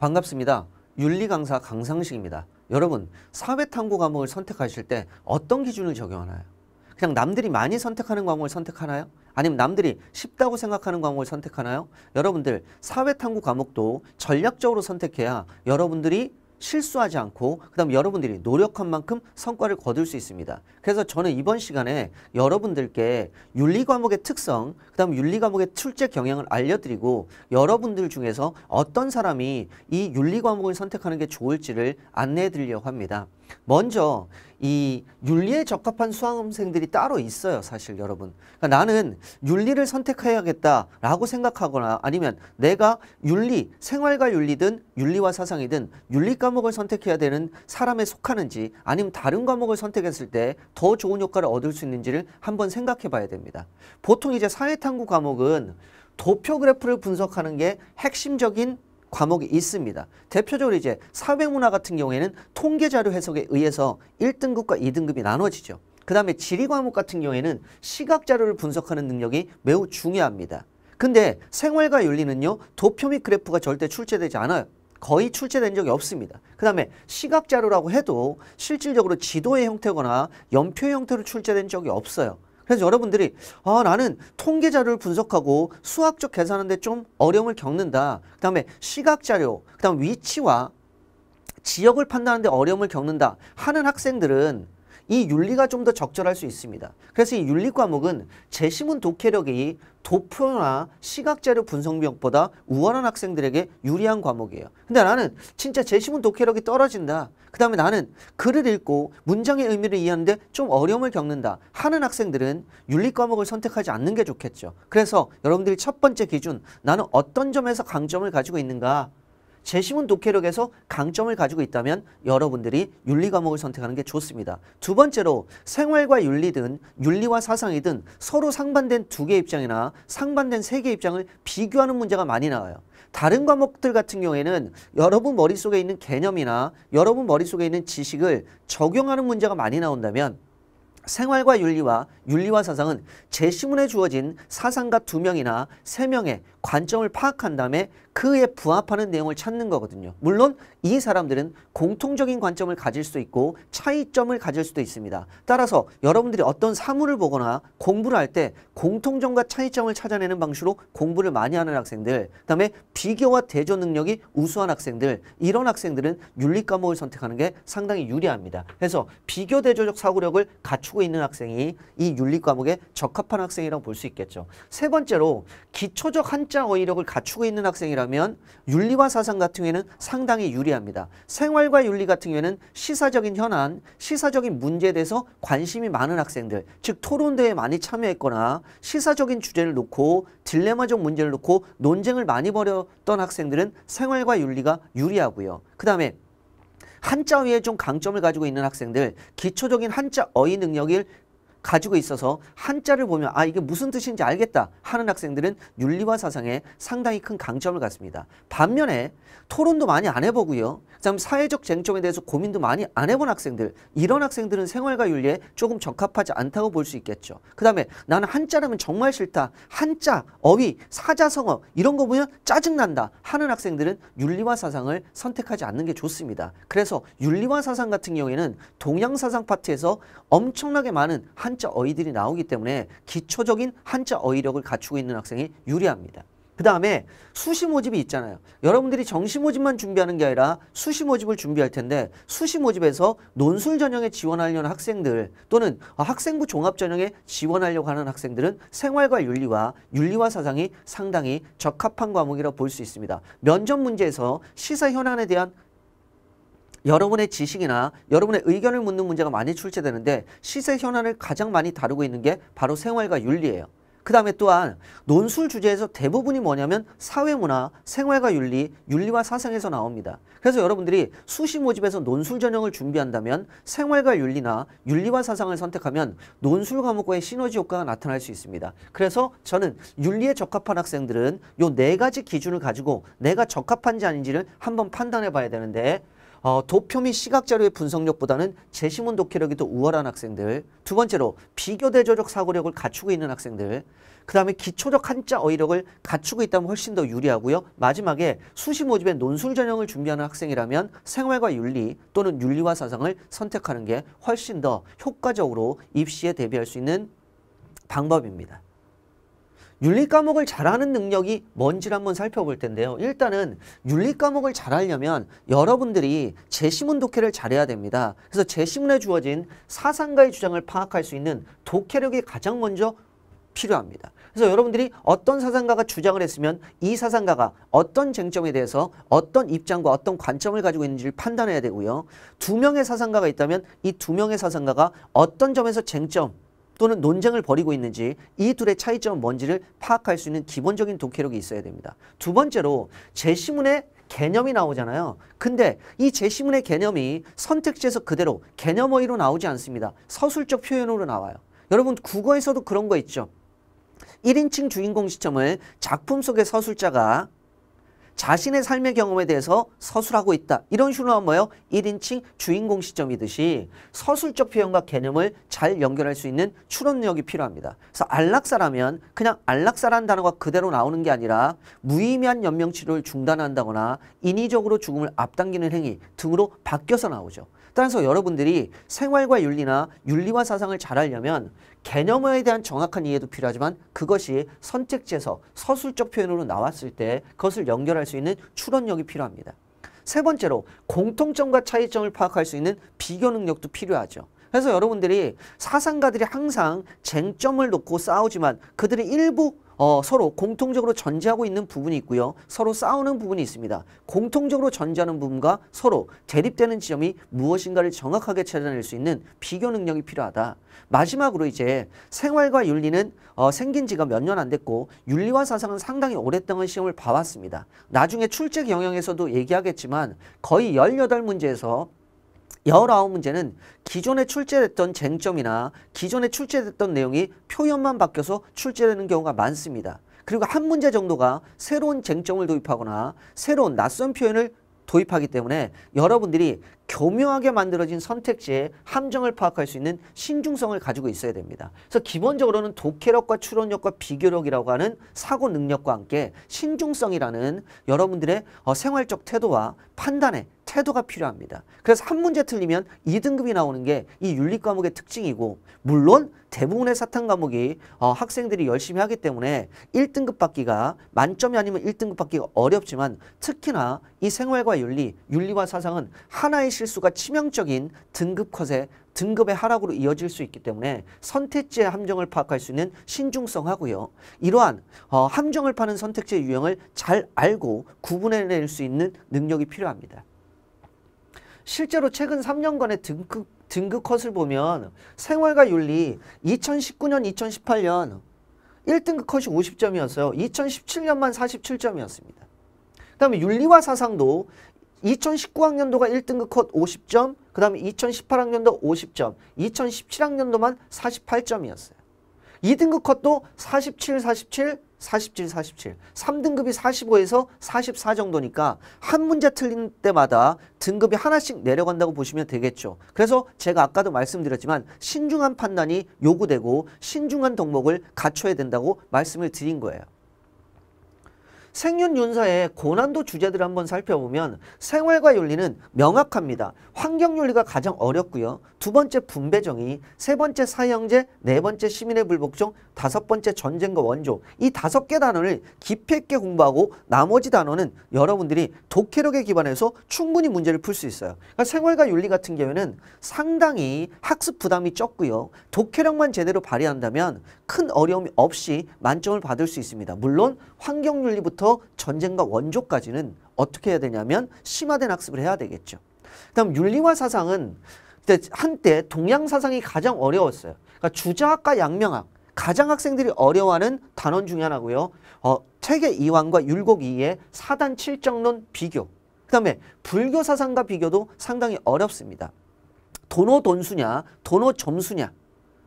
반갑습니다. 윤리 강사 강상식입니다. 여러분, 사회탐구 과목을 선택하실 때 어떤 기준을 적용하나요? 그냥 남들이 많이 선택하는 과목을 선택하나요? 아니면 남들이 쉽다고 생각하는 과목을 선택하나요? 여러분들 사회탐구 과목도 전략적으로 선택해야 여러분들이 실수하지 않고 그다음 여러분들이 노력한 만큼 성과를 거둘 수 있습니다. 그래서 저는 이번 시간에 여러분들께 윤리 과목의 특성, 그다음 윤리 과목의 출제 경향을 알려드리고 여러분들 중에서 어떤 사람이 이 윤리 과목을 선택하는 게 좋을지를 안내해 드리려고 합니다. 먼저 이 윤리에 적합한 수험생들이 따로 있어요 사실 여러분 그러니까 나는 윤리를 선택해야겠다라고 생각하거나 아니면 내가 윤리 생활과 윤리든 윤리와 사상이든 윤리 과목을 선택해야 되는 사람에 속하는지 아니면 다른 과목을 선택했을 때 더 좋은 효과를 얻을 수 있는지를 한번 생각해 봐야 됩니다 보통 이제 사회탐구 과목은 도표 그래프를 분석하는 게 핵심적인 과목이 있습니다. 대표적으로 이제 사회문화 같은 경우에는 통계자료 해석에 의해서 1등급과 2등급이 나눠지죠. 그 다음에 지리 과목 같은 경우에는 시각 자료를 분석하는 능력이 매우 중요합니다. 근데 생활과 윤리는요 도표 및 그래프가 절대 출제되지 않아요. 거의 출제된 적이 없습니다. 그 다음에 시각 자료라고 해도 실질적으로 지도의 형태거나 연표의 형태로 출제된 적이 없어요. 그래서 여러분들이 아 나는 통계 자료를 분석하고 수학적 계산하는데 좀 어려움을 겪는다. 그 다음에 시각 자료, 그 다음 위치와 지역을 판단하는데 어려움을 겪는다 하는 학생들은 이 윤리가 좀 더 적절할 수 있습니다. 그래서 이 윤리 과목은 재심문 독해력이 도표나 시각자료 분석력보다 우월한 학생들에게 유리한 과목이에요. 근데 나는 진짜 재심문 독해력이 떨어진다. 그 다음에 나는 글을 읽고 문장의 의미를 이해하는데 좀 어려움을 겪는다 하는 학생들은 윤리 과목을 선택하지 않는 게 좋겠죠. 그래서 여러분들이 첫 번째 기준 나는 어떤 점에서 강점을 가지고 있는가 재심은 독해력에서 강점을 가지고 있다면 여러분들이 윤리 과목을 선택하는 게 좋습니다. 두 번째로 생활과 윤리든 윤리와 사상이든 서로 상반된 두 개의 입장이나 상반된 세 개의 입장을 비교하는 문제가 많이 나와요. 다른 과목들 같은 경우에는 여러분 머릿속에 있는 개념이나 여러분 머릿속에 있는 지식을 적용하는 문제가 많이 나온다면 생활과 윤리와 윤리와 사상은 제시문에 주어진 사상가 두 명이나 세 명의 관점을 파악한 다음에 그에 부합하는 내용을 찾는 거거든요. 물론 이 사람들은 공통적인 관점을 가질 수도 있고 차이점을 가질 수도 있습니다. 따라서 여러분들이 어떤 사물을 보거나 공부를 할 때 공통점과 차이점을 찾아내는 방식으로 공부를 많이 하는 학생들, 그다음에 비교와 대조 능력이 우수한 학생들, 이런 학생들은 윤리 과목을 선택하는 게 상당히 유리합니다. 그래서 비교 대조적 사고력을 갖추고 있는 학생이 이 윤리 과목에 적합한 학생이라고 볼 수 있겠죠. 세 번째로 기초적 한 한자 어휘력을 갖추고 있는 학생이라면 윤리와 사상 같은 경우에는 상당히 유리합니다. 생활과 윤리 같은 경우에는 시사적인 현안, 시사적인 문제에 대해서 관심이 많은 학생들, 즉 토론대에 많이 참여했거나 시사적인 주제를 놓고 딜레마적 문제를 놓고 논쟁을 많이 벌였던 학생들은 생활과 윤리가 유리하고요. 그 다음에 한자 위에 좀 강점을 가지고 있는 학생들 기초적인 한자 어휘 능력을 가지고 있어서 한자를 보면 아 이게 무슨 뜻인지 알겠다 하는 학생들은 윤리와 사상에 상당히 큰 강점을 갖습니다. 반면에 토론도 많이 안 해보고요. 그다음 사회적 쟁점에 대해서 고민도 많이 안 해본 학생들 이런 학생들은 생활과 윤리에 조금 적합하지 않다고 볼 수 있겠죠. 그다음에 나는 한자라면 정말 싫다. 한자, 어휘, 사자성어 이런 거 보면 짜증난다 하는 학생들은 윤리와 사상을 선택하지 않는 게 좋습니다. 그래서 윤리와 사상 같은 경우에는 동양 사상 파트에서 엄청나게 많은 한 한자 어휘들이 나오기 때문에 기초적인 한자 어휘력을 갖추고 있는 학생이 유리합니다. 그 다음에 수시 모집이 있잖아요. 여러분들이 정시 모집만 준비하는 게 아니라 수시 모집을 준비할 텐데 수시 모집에서 논술 전형에 지원하려는 학생들 또는 학생부 종합 전형에 지원하려고 하는 학생들은 생활과 윤리와 윤리와 사상이 상당히 적합한 과목이라 볼 수 있습니다. 면접 문제에서 시사 현안에 대한 여러분의 지식이나 여러분의 의견을 묻는 문제가 많이 출제되는데 시세 현안을 가장 많이 다루고 있는 게 바로 생활과 윤리예요. 그 다음에 또한 논술 주제에서 대부분이 뭐냐면 사회문화, 생활과 윤리, 윤리와 사상에서 나옵니다. 그래서 여러분들이 수시 모집에서 논술 전형을 준비한다면 생활과 윤리나 윤리와 사상을 선택하면 논술 과목과의 시너지 효과가 나타날 수 있습니다. 그래서 저는 윤리에 적합한 학생들은 요 네 가지 기준을 가지고 내가 적합한지 아닌지를 한번 판단해 봐야 되는데 어, 도표 및 시각자료의 분석력보다는 제시문 독해력이 더 우월한 학생들 두 번째로 비교대조적 사고력을 갖추고 있는 학생들 그 다음에 기초적 한자 어휘력을 갖추고 있다면 훨씬 더 유리하고요 마지막에 수시 모집에 논술 전형을 준비하는 학생이라면 생활과 윤리 또는 윤리와 사상을 선택하는 게 훨씬 더 효과적으로 입시에 대비할 수 있는 방법입니다. 윤리 과목을 잘하는 능력이 뭔지를 한번 살펴볼 텐데요. 일단은 윤리 과목을 잘하려면 여러분들이 제시문 독해를 잘해야 됩니다. 그래서 제시문에 주어진 사상가의 주장을 파악할 수 있는 독해력이 가장 먼저 필요합니다. 그래서 여러분들이 어떤 사상가가 주장을 했으면 이 사상가가 어떤 쟁점에 대해서 어떤 입장과 어떤 관점을 가지고 있는지를 판단해야 되고요. 두 명의 사상가가 있다면 이 두 명의 사상가가 어떤 점에서 쟁점 또는 논쟁을 벌이고 있는지 이 둘의 차이점은 뭔지를 파악할 수 있는 기본적인 독해력이 있어야 됩니다. 두 번째로 제시문의 개념이 나오잖아요. 근데 이 제시문의 개념이 선택지에서 그대로 개념어의로 나오지 않습니다. 서술적 표현으로 나와요. 여러분 국어에서도 그런 거 있죠. 1인칭 주인공 시점을 작품 속의 서술자가 자신의 삶의 경험에 대해서 서술하고 있다. 이런 식으로 하면 뭐예요? 1인칭 주인공 시점이듯이 서술적 표현과 개념을 잘 연결할 수 있는 추론력이 필요합니다. 그래서 안락사라면 그냥 안락사라는 단어가 그대로 나오는 게 아니라 무의미한 연명치료를 중단한다거나 인위적으로 죽음을 앞당기는 행위 등으로 바뀌어서 나오죠. 따라서 여러분들이 생활과 윤리나 윤리와 사상을 잘 알려면 개념에 대한 정확한 이해도 필요하지만 그것이 선택지에서 서술적 표현으로 나왔을 때 그것을 연결할 수 있는 추론력이 필요합니다. 세 번째로 공통점과 차이점을 파악할 수 있는 비교 능력도 필요하죠. 그래서 여러분들이 사상가들이 항상 쟁점을 놓고 싸우지만 그들의 일부 어, 서로 공통적으로 전제하고 있는 부분이 있고요. 서로 싸우는 부분이 있습니다. 공통적으로 전제하는 부분과 서로 대립되는 지점이 무엇인가를 정확하게 찾아낼 수 있는 비교 능력이 필요하다. 마지막으로 이제 생활과 윤리는 어, 생긴 지가 몇 년 안 됐고 윤리와 사상은 상당히 오랫동안 시험을 봐왔습니다. 나중에 출제 경영에서도 얘기하겠지만 거의 18문제에서 열아홉 문제는 기존에 출제됐던 쟁점이나 기존에 출제됐던 내용이 표현만 바뀌어서 출제되는 경우가 많습니다. 그리고 한 문제 정도가 새로운 쟁점을 도입하거나 새로운 낯선 표현을 도입하기 때문에 여러분들이 교묘하게 만들어진 선택지의 함정을 파악할 수 있는 신중성을 가지고 있어야 됩니다. 그래서 기본적으로는 독해력과 추론력과 비교력이라고 하는 사고 능력과 함께 신중성이라는 여러분들의 어, 생활적 태도와 판단에 태도가 필요합니다. 그래서 한 문제 틀리면 2등급이 나오는 게 이 윤리 과목의 특징이고 물론 대부분의 사탐 과목이 어, 학생들이 열심히 하기 때문에 1등급 받기가 만점이 아니면 1등급 받기가 어렵지만 특히나 이 생활과 윤리, 윤리와 사상은 하나의 실수가 치명적인 등급 컷에 등급의 하락으로 이어질 수 있기 때문에 선택지의 함정을 파악할 수 있는 신중성하고요. 이러한 어, 함정을 파는 선택지의 유형을 잘 알고 구분해낼 수 있는 능력이 필요합니다. 실제로 최근 3년간의 등급, 등급 컷을 보면 생활과 윤리 2019년, 2018년 1등급 컷이 50점이었어요. 2017년만 47점이었습니다. 그 다음에 윤리와 사상도 2019학년도가 1등급 컷 50점, 그 다음에 2018학년도 50점, 2017학년도만 48점이었어요. 2등급 컷도 47, 47, 47, 47. 3등급이 45에서 44 정도니까 한 문제 틀린 때마다 등급이 하나씩 내려간다고 보시면 되겠죠. 그래서 제가 아까도 말씀드렸지만 신중한 판단이 요구되고 신중한 덕목을 갖춰야 된다고 말씀을 드린 거예요. 생윤윤사의 고난도 주제들을 한번 살펴보면 생활과 윤리는 명확합니다. 환경윤리가 가장 어렵고요. 두 번째 분배정의, 세 번째 사형제, 네 번째 시민의 불복종, 다섯 번째 전쟁과 원조 이 다섯 개 단어를 깊이 있게 공부하고 나머지 단어는 여러분들이 독해력에 기반해서 충분히 문제를 풀 수 있어요. 그러니까 생활과 윤리 같은 경우에는 상당히 학습 부담이 적고요. 독해력만 제대로 발휘한다면 큰 어려움이 없이 만점을 받을 수 있습니다. 물론 환경윤리부터 학습부터 전쟁과 원조까지는 어떻게 해야 되냐면 심화된 학습을 해야 되겠죠. 그다음 윤리화 사상은 한때 동양 사상이 가장 어려웠어요. 그러니까 주자학과 양명학 가장 학생들이 어려워하는 단원 중에 하나고요. 어, 체계 이완과 율곡 이의 사단 칠정론 비교. 그다음에 불교 사상과 비교도 상당히 어렵습니다. 도노 돈수냐, 도노 점수냐.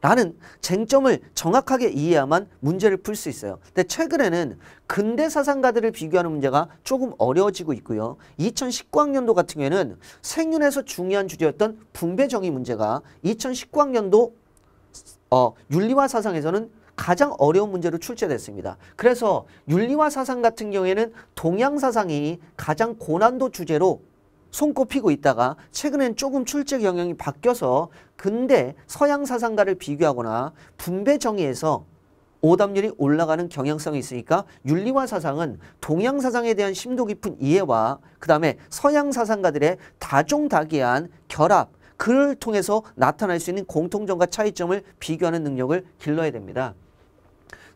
라는 쟁점을 정확하게 이해해야만 문제를 풀 수 있어요. 근데 최근에는 근대 사상가들을 비교하는 문제가 조금 어려워지고 있고요. 2019학년도 같은 경우에는 생윤에서 중요한 주제였던 분배정의 문제가 2019학년도 어, 윤리와 사상에서는 가장 어려운 문제로 출제됐습니다. 그래서 윤리와 사상 같은 경우에는 동양 사상이 가장 고난도 주제로 손꼽히고 있다가 최근엔 조금 출제 경향이 바뀌어서 근대 서양 사상가를 비교하거나 분배 정의에서 오답률이 올라가는 경향성이 있으니까 윤리와 사상은 동양 사상에 대한 심도 깊은 이해와 그 다음에 서양 사상가들의 다종다기한 결합 그를 통해서 나타날 수 있는 공통점과 차이점을 비교하는 능력을 길러야 됩니다.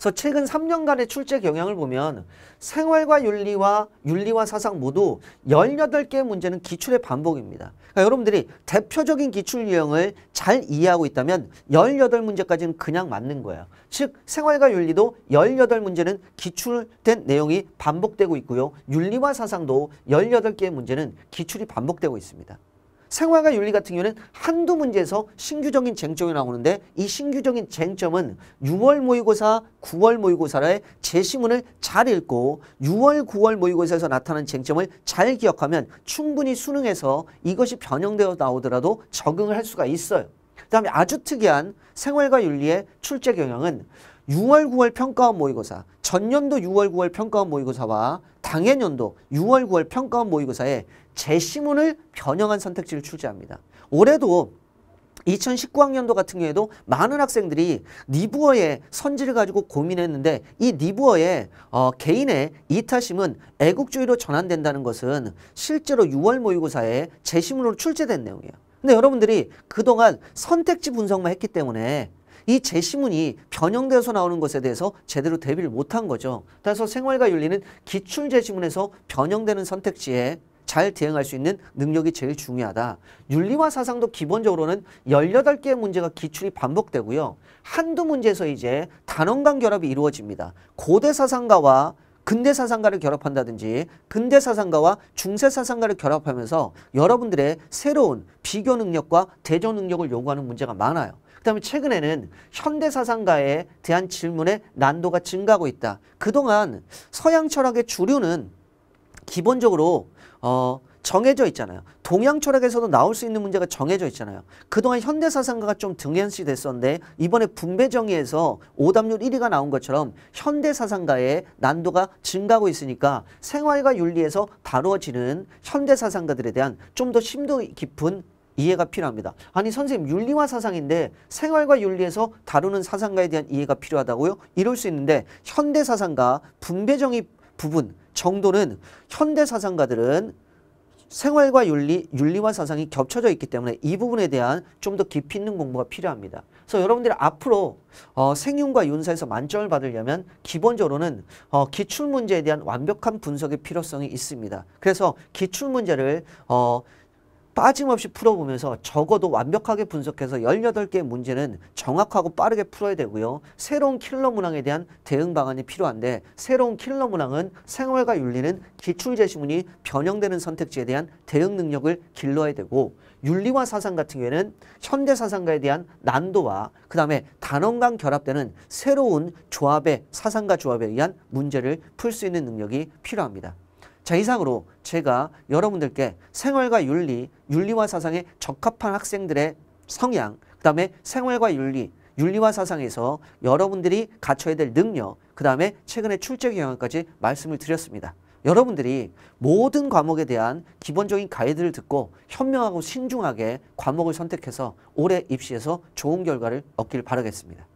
그래서 최근 3년간의 출제 경향을 보면 생활과 윤리와 윤리와 사상 모두 18개의 문제는 기출의 반복입니다. 그러니까 여러분들이 대표적인 기출 유형을 잘 이해하고 있다면 18문제까지는 그냥 맞는 거예요. 즉 생활과 윤리도 18문제는 기출된 내용이 반복되고 있고요. 윤리와 사상도 18개의 문제는 기출이 반복되고 있습니다. 생활과 윤리 같은 경우는 한두 문제에서 신규적인 쟁점이 나오는데 이 신규적인 쟁점은 6월 모의고사, 9월 모의고사의 제시문을 잘 읽고 6월, 9월 모의고사에서 나타난 쟁점을 잘 기억하면 충분히 수능에서 이것이 변형되어 나오더라도 적응을 할 수가 있어요. 그 다음에 아주 특이한 생활과 윤리의 출제 경향은 6월, 9월 평가원 모의고사, 전년도 6월, 9월 평가원 모의고사와 당해년도 6월, 9월 평가원 모의고사에 재심문을 변형한 선택지를 출제합니다. 올해도 2019학년도 같은 경우에도 많은 학생들이 니부어의 선지를 가지고 고민했는데 이 니부어의 어, 개인의 이타심은 애국주의로 전환된다는 것은 실제로 6월 모의고사에 재심으로 출제된 내용이에요. 근데 여러분들이 그동안 선택지 분석만 했기 때문에 이 제시문이 변형되어서 나오는 것에 대해서 제대로 대비를 못한 거죠. 따라서 생활과 윤리는 기출 제시문에서 변형되는 선택지에 잘 대응할 수 있는 능력이 제일 중요하다. 윤리와 사상도 기본적으로는 18개의 문제가 기출이 반복되고요. 한두 문제에서 이제 단원 간 결합이 이루어집니다. 고대 사상가와 근대 사상가를 결합한다든지 근대 사상가와 중세 사상가를 결합하면서 여러분들의 새로운 비교 능력과 대조 능력을 요구하는 문제가 많아요. 그다음에 최근에는 현대 사상가에 대한 질문의 난도가 증가하고 있다. 그동안 서양 철학의 주류는 기본적으로 어, 정해져 있잖아요. 동양 철학에서도 나올 수 있는 문제가 정해져 있잖아요. 그동안 현대 사상가가 좀 등연시 됐었는데 이번에 분배 정의에서 오답률 1위가 나온 것처럼 현대 사상가의 난도가 증가하고 있으니까 생활과 윤리에서 다루어지는 현대 사상가들에 대한 좀 더 심도 깊은 이해가 필요합니다. 아니 선생님 윤리와 사상인데 생활과 윤리에서 다루는 사상가에 대한 이해가 필요하다고요? 이럴 수 있는데 현대 사상가 분배정의 부분, 정도는 현대 사상가들은 생활과 윤리, 윤리와 사상이 겹쳐져 있기 때문에 이 부분에 대한 좀 더 깊이 있는 공부가 필요합니다. 그래서 여러분들이 앞으로 어, 생윤과 윤사에서 만점을 받으려면 기본적으로는 어, 기출문제에 대한 완벽한 분석의 필요성이 있습니다. 그래서 기출문제를 어, 빠짐없이 풀어보면서 적어도 완벽하게 분석해서 18개의 문제는 정확하고 빠르게 풀어야 되고요. 새로운 킬러 문항에 대한 대응 방안이 필요한데 새로운 킬러 문항은 생활과 윤리는 기출제시문이 변형되는 선택지에 대한 대응 능력을 길러야 되고 윤리와 사상 같은 경우에는 현대 사상가에 대한 난도와 그 다음에 단원 간 결합되는 새로운 조합의 사상가 조합에 의한 문제를 풀 수 있는 능력이 필요합니다. 자 이상으로 제가 여러분들께 생활과 윤리, 윤리와 사상에 적합한 학생들의 성향, 그 다음에 생활과 윤리, 윤리와 사상에서 여러분들이 갖춰야 될 능력, 그 다음에 최근에 출제 경향까지 말씀을 드렸습니다. 여러분들이 모든 과목에 대한 기본적인 가이드를 듣고 현명하고 신중하게 과목을 선택해서 올해 입시에서 좋은 결과를 얻길 바라겠습니다.